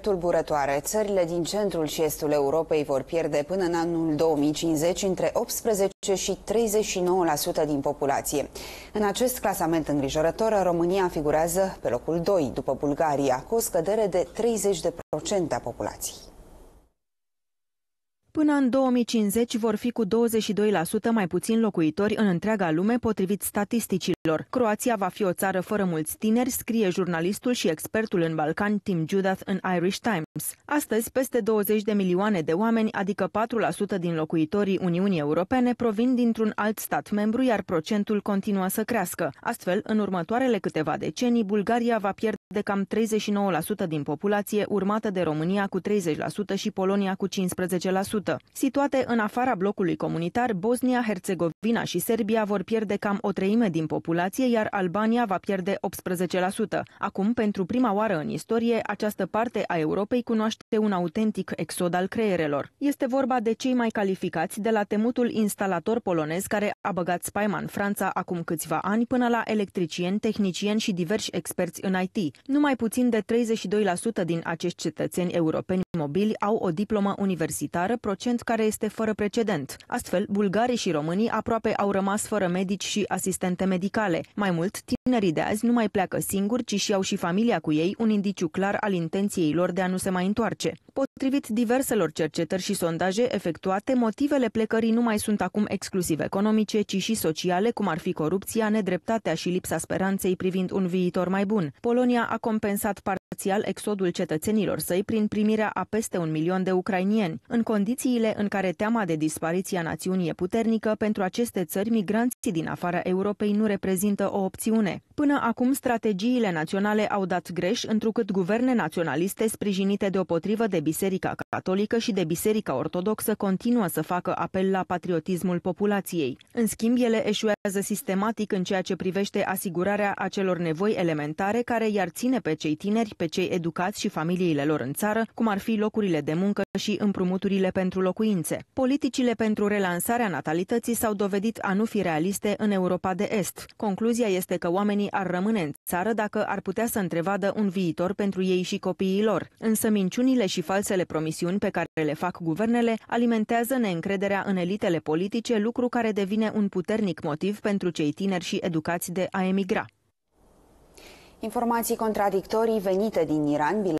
Tulburătoare. Țările din centrul și estul Europei vor pierde până în anul 2050 între 18 și 39% din populație. În acest clasament îngrijorător, România figurează pe locul 2 după Bulgaria, cu o scădere de 30% a populației. Până în 2050 vor fi cu 22% mai puțin locuitori în întreaga lume, potrivit statisticilor. Croația va fi o țară fără mulți tineri, scrie jurnalistul și expertul în Balcan Tim Judith, în Irish Times. Astăzi, peste 20 de milioane de oameni, adică 4% din locuitorii Uniunii Europene, provin dintr-un alt stat membru, iar procentul continua să crească. Astfel, în următoarele câteva decenii, Bulgaria va pierde de cam 39% din populație, urmată de România cu 30% și Polonia cu 15%. Situate în afara blocului comunitar, Bosnia, Herțegovina și Serbia vor pierde cam o treime din populație, iar Albania va pierde 18%. Acum, pentru prima oară în istorie, această parte a Europei cunoaște un autentic exod al creierelor. Este vorba de cei mai calificați de la temutul instalator polonez care a băgat spaima în Franța acum câțiva ani până la electricieni, tehnicieni și diversi experți în IT. Numai puțin de 32% din acești cetățeni europeni mobili au o diplomă universitară, procent care este fără precedent. Astfel, bulgarii și românii aproape au rămas fără medici și asistente medicale. Mai mult, tinerii de azi nu mai pleacă singuri, ci și au și familia cu ei, un indiciu clar al intenției lor de a nu se mai întoarce. Potrivit diverselor cercetări și sondaje efectuate, motivele plecării nu mai sunt acum exclusiv economice, ci și sociale, cum ar fi corupția, nedreptatea și lipsa speranței privind un viitor mai bun. Polonia a compensat parțial exodul cetățenilor săi prin primirea a peste un milion de ucrainieni, în condițiile în care teama de dispariția națiunii e puternică, pentru aceste țări migranții din afara Europei nu reprezintă o opțiune. Până acum, strategiile naționale au dat greș, întrucât guverne naționaliste sprijinite deopotrivă de Biserica Catolică și de Biserica Ortodoxă continuă să facă apel la patriotismul populației. În schimb, ele eșuează sistematic în ceea ce privește asigurarea acelor nevoi elementare care i-ar ține pe cei tineri, pe cei educați și familiile lor în țară, cum ar fi locurile de muncă și împrumuturile pentru locuințe. Politicile pentru relansarea natalității s-au dovedit a nu fi realiste în Europa de Est. Concluzia este că oamenii ar rămâne în țară dacă ar putea să întrevadă un viitor pentru ei și copiii lor. Însă minciunile și falsurile falsele promisiuni pe care le fac guvernele alimentează neîncrederea în elitele politice, lucru care devine un puternic motiv pentru cei tineri și educați de a emigra. Informații contradictorii venite din Iran,